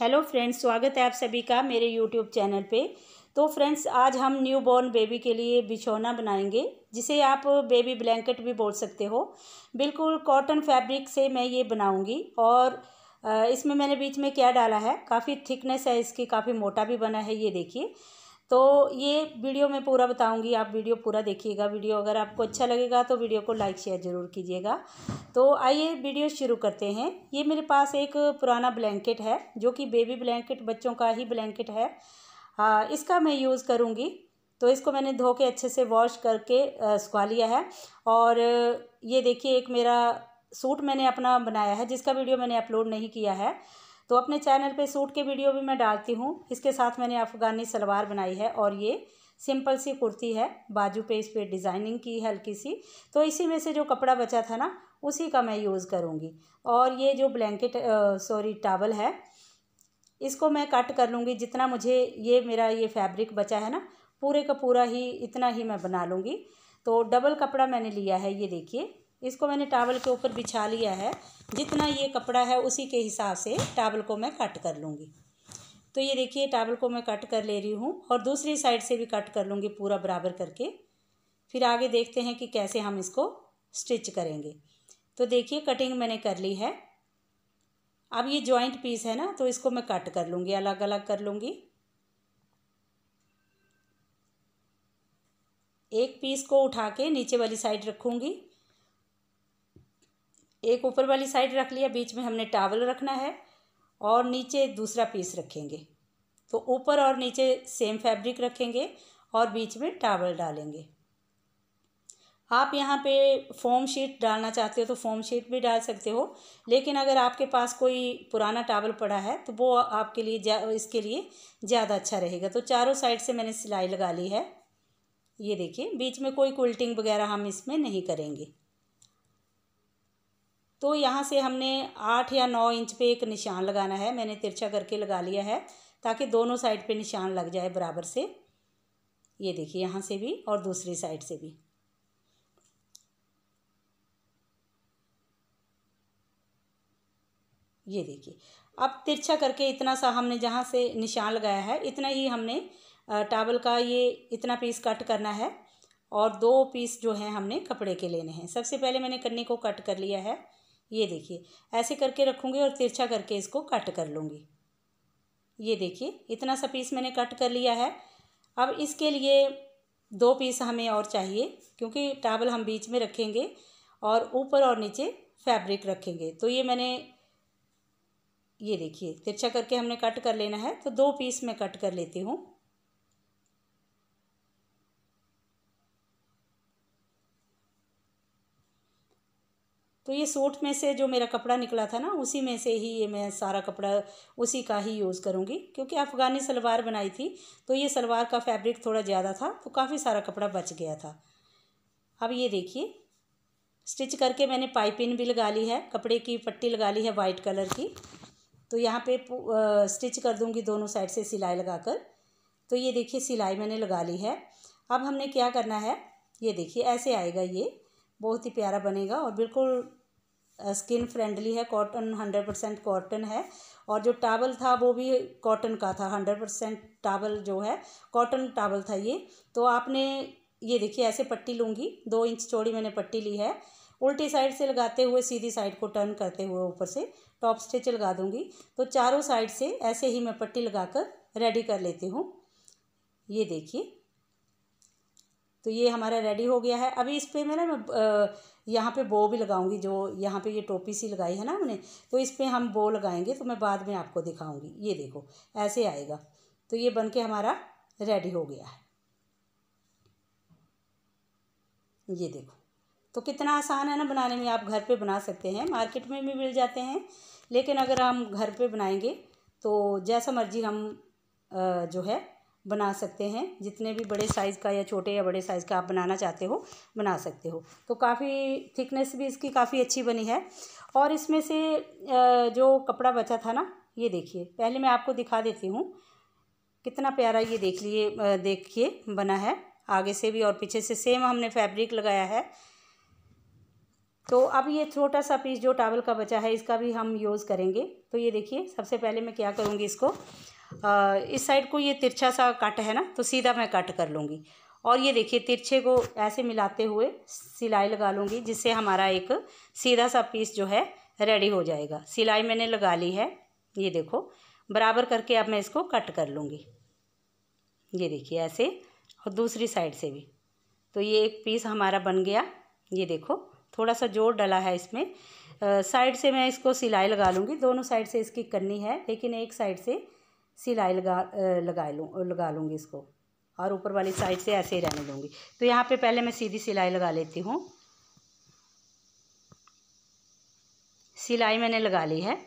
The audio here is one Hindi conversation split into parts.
हेलो फ्रेंड्स स्वागत है आप सभी का मेरे यूट्यूब चैनल पे तो फ्रेंड्स आज हम न्यू बॉर्न बेबी के लिए बिछौना बनाएंगे जिसे आप बेबी ब्लैंकेट भी बोल सकते हो बिल्कुल कॉटन फैब्रिक से मैं ये बनाऊंगी और इसमें मैंने बीच में क्या डाला है काफ़ी थिकनेस है इसकी काफ़ी मोटा भी बना है ये देखिए तो ये वीडियो मैं पूरा बताऊंगी आप वीडियो पूरा देखिएगा वीडियो अगर आपको अच्छा लगेगा तो वीडियो को लाइक शेयर ज़रूर कीजिएगा तो आइए वीडियो शुरू करते हैं ये मेरे पास एक पुराना ब्लैंकेट है जो कि बेबी ब्लैंकेट बच्चों का ही ब्लैंकेट है आ, इसका मैं यूज़ करूँगी तो इसको मैंने धो के अच्छे से वॉश करके सुखा लिया है और ये देखिए एक मेरा सूट मैंने अपना बनाया है जिसका वीडियो मैंने अपलोड नहीं किया है तो अपने चैनल पे सूट के वीडियो भी मैं डालती हूँ इसके साथ मैंने अफ़गानी सलवार बनाई है और ये सिंपल सी कुर्ती है बाजू पे इस पर डिज़ाइनिंग की हल्की सी तो इसी में से जो कपड़ा बचा था ना उसी का मैं यूज़ करूँगी और ये जो ब्लैंकेट सॉरी टावल है इसको मैं कट कर लूँगी जितना मुझे ये मेरा ये फैब्रिक बचा है ना पूरे का पूरा ही इतना ही मैं बना लूँगी तो डबल कपड़ा मैंने लिया है ये देखिए इसको मैंने टावल के ऊपर बिछा लिया है जितना ये कपड़ा है उसी के हिसाब से टावल को मैं कट कर लूँगी तो ये देखिए टावल को मैं कट कर ले रही हूँ और दूसरी साइड से भी कट कर लूँगी पूरा बराबर करके फिर आगे देखते हैं कि कैसे हम इसको स्टिच करेंगे तो देखिए कटिंग मैंने कर ली है अब ये जॉइंट पीस है ना तो इसको मैं कट कर लूँगी अलग अलग कर लूँगी एक पीस को उठा के नीचे वाली साइड रखूँगी एक ऊपर वाली साइड रख लिया बीच में हमने टावल रखना है और नीचे दूसरा पीस रखेंगे तो ऊपर और नीचे सेम फैब्रिक रखेंगे और बीच में टावल डालेंगे आप यहाँ पे फोम शीट डालना चाहते हो तो फोम शीट भी डाल सकते हो लेकिन अगर आपके पास कोई पुराना टावल पड़ा है तो वो आपके लिए इसके लिए ज़्यादा अच्छा रहेगा तो चारों साइड से मैंने सिलाई लगा ली है ये देखिए बीच में कोई कुल्टिंग वगैरह हम इसमें नहीं करेंगे तो यहाँ से हमने आठ या नौ इंच पे एक निशान लगाना है मैंने तिरछा करके लगा लिया है ताकि दोनों साइड पे निशान लग जाए बराबर से ये देखिए यहाँ से भी और दूसरी साइड से भी ये देखिए अब तिरछा करके इतना सा हमने जहाँ से निशान लगाया है इतना ही हमने टावल का ये इतना पीस कट करना है और दो पीस जो हैं हमने कपड़े के लेने हैं सबसे पहले मैंने कन्नी को कट कर लिया है ये देखिए ऐसे करके रखूँगी और तिरछा करके इसको कट कर लूँगी ये देखिए इतना सा पीस मैंने कट कर लिया है अब इसके लिए दो पीस हमें और चाहिए क्योंकि टावल हम बीच में रखेंगे और ऊपर और नीचे फैब्रिक रखेंगे तो ये मैंने ये देखिए तिरछा करके हमने कट कर लेना है तो दो पीस मैं कट कर लेती हूँ तो ये सूट में से जो मेरा कपड़ा निकला था ना उसी में से ही ये मैं सारा कपड़ा उसी का ही यूज़ करूँगी क्योंकि अफ़गानी सलवार बनाई थी तो ये सलवार का फैब्रिक थोड़ा ज़्यादा था तो काफ़ी सारा कपड़ा बच गया था अब ये देखिए स्टिच करके मैंने पाइपिन भी लगा ली है कपड़े की पट्टी लगा ली है वाइट कलर की तो यहाँ पे स्टिच कर दूँगी दोनों साइड से सिलाई लगाकर तो ये देखिए सिलाई मैंने लगा ली है अब हमने क्या करना है ये देखिए ऐसे आएगा ये बहुत ही प्यारा बनेगा और बिल्कुल स्किन फ्रेंडली है कॉटन हंड्रेड परसेंट कॉटन है और जो टावल था वो भी कॉटन का था हंड्रेड परसेंट टावल जो है कॉटन टावल था ये तो आपने ये देखिए ऐसे पट्टी लूँगी दो इंच चौड़ी मैंने पट्टी ली है उल्टी साइड से लगाते हुए सीधी साइड को टर्न करते हुए ऊपर से टॉप स्टिच लगा दूँगी तो चारों साइड से ऐसे ही मैं पट्टी लगाकर रेडी कर लेती हूँ ये देखिए तो ये हमारा रेडी हो गया है अभी इस पर मैं ना यहाँ पे बो भी लगाऊंगी जो यहाँ पे ये टोपी सी लगाई है ना हमने तो इस पर हम बो लगाएंगे तो मैं बाद में आपको दिखाऊंगी ये देखो ऐसे आएगा तो ये बन के हमारा रेडी हो गया है ये देखो तो कितना आसान है ना बनाने में आप घर पे बना सकते हैं मार्केट में भी मिल जाते हैं लेकिन अगर हम घर पर बनाएंगे तो जैसा मर्जी हम जो है बना सकते हैं जितने भी बड़े साइज़ का या छोटे या बड़े साइज़ का आप बनाना चाहते हो बना सकते हो तो काफ़ी थिकनेस भी इसकी काफ़ी अच्छी बनी है और इसमें से जो कपड़ा बचा था ना ये देखिए पहले मैं आपको दिखा देती हूँ कितना प्यारा ये देख लिए देखिए बना है आगे से भी और पीछे से सेम हमने फैब्रिक लगाया है तो अब ये छोटा सा पीस जो टावल का बचा है इसका भी हम यूज़ करेंगे तो ये देखिए सबसे पहले मैं क्या करूँगी इसको इस साइड को ये तिरछा सा कट है ना तो सीधा मैं कट कर लूँगी और ये देखिए तिरछे को ऐसे मिलाते हुए सिलाई लगा लूँगी जिससे हमारा एक सीधा सा पीस जो है रेडी हो जाएगा सिलाई मैंने लगा ली है ये देखो बराबर करके अब मैं इसको कट कर लूँगी ये देखिए ऐसे और दूसरी साइड से भी तो ये एक पीस हमारा बन गया ये देखो थोड़ा सा जोर डला है इसमें साइड से मैं इसको सिलाई लगा लूँगी दोनों साइड से इसकी करनी है लेकिन एक साइड से सिलाई लगा लगा लूँ लगा लूँगी इसको और ऊपर वाली साइड से ऐसे ही रहने दूँगी तो यहाँ पे पहले मैं सीधी सिलाई लगा लेती हूँ सिलाई मैंने लगा ली है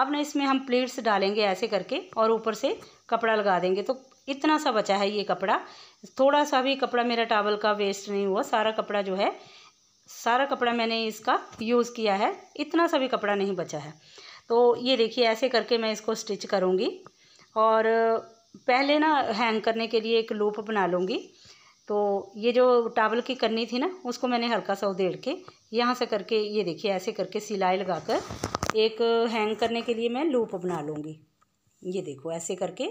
अब ना इसमें हम प्लेट्स डालेंगे ऐसे करके और ऊपर से कपड़ा लगा देंगे तो इतना सा बचा है ये कपड़ा थोड़ा सा भी कपड़ा मेरा टावल का वेस्ट नहीं हुआ सारा कपड़ा जो है सारा कपड़ा मैंने इसका यूज़ किया है इतना सा भी कपड़ा नहीं बचा है तो ये देखिए ऐसे करके मैं इसको स्टिच करूँगी और पहले ना हैंग करने के लिए एक लूप बना लूँगी तो ये जो टावल की करनी थी ना उसको मैंने हल्का सा उधेड़ के यहाँ से करके ये देखिए ऐसे करके सिलाई लगाकर एक हैंग करने के लिए मैं लूप बना लूँगी ये देखो ऐसे करके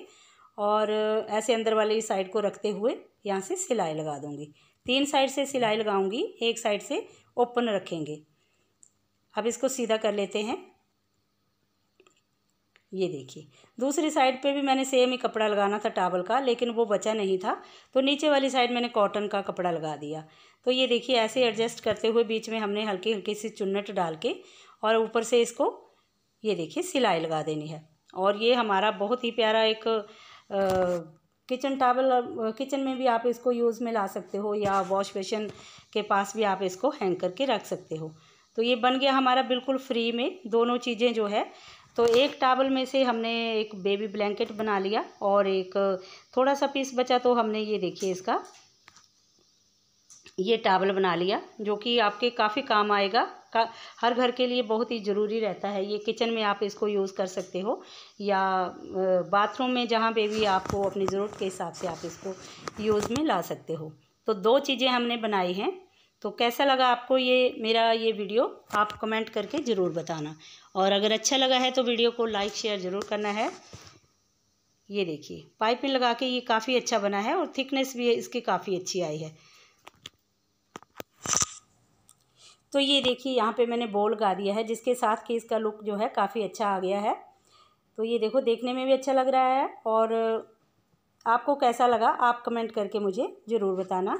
और ऐसे अंदर वाली साइड को रखते हुए यहाँ से सिलाई लगा दूँगी तीन साइड से सिलाई लगाऊंगी एक साइड से ओपन रखेंगे अब इसको सीधा कर लेते हैं ये देखिए दूसरी साइड पे भी मैंने सेम ही कपड़ा लगाना था टावल का लेकिन वो बचा नहीं था तो नीचे वाली साइड मैंने कॉटन का कपड़ा लगा दिया तो ये देखिए ऐसे एडजस्ट करते हुए बीच में हमने हल्की हल्की सी चुन्नट डाल के और ऊपर से इसको ये देखिए सिलाई लगा देनी है और ये हमारा बहुत ही प्यारा एक आ, किचन टावल किचन में भी आप इसको यूज़ में ला सकते हो या वॉश बेसिन के पास भी आप इसको हैंग करके रख सकते हो तो ये बन गया हमारा बिल्कुल फ्री में दोनों चीज़ें जो है तो एक टावल में से हमने एक बेबी ब्लैंकेट बना लिया और एक थोड़ा सा पीस बचा तो हमने ये देखिए इसका ये टावल बना लिया जो कि आपके काफ़ी काम आएगा का हर घर के लिए बहुत ही ज़रूरी रहता है ये किचन में आप इसको यूज़ कर सकते हो या बाथरूम में जहाँ पे भी आपको अपनी ज़रूरत के हिसाब से आप इसको यूज़ में ला सकते हो तो दो चीज़ें हमने बनाई हैं तो कैसा लगा आपको ये मेरा ये वीडियो आप कमेंट करके ज़रूर बताना और अगर अच्छा लगा है तो वीडियो को लाइक शेयर ज़रूर करना है ये देखिए पाइप में लगा के ये काफ़ी अच्छा बना है और थिकनेस भी इसकी काफ़ी अच्छी आई है तो ये देखिए यहाँ पे मैंने बॉल गा दिया है जिसके साथ केस का लुक जो है काफ़ी अच्छा आ गया है तो ये देखो देखने में भी अच्छा लग रहा है और आपको कैसा लगा आप कमेंट करके मुझे ज़रूर बताना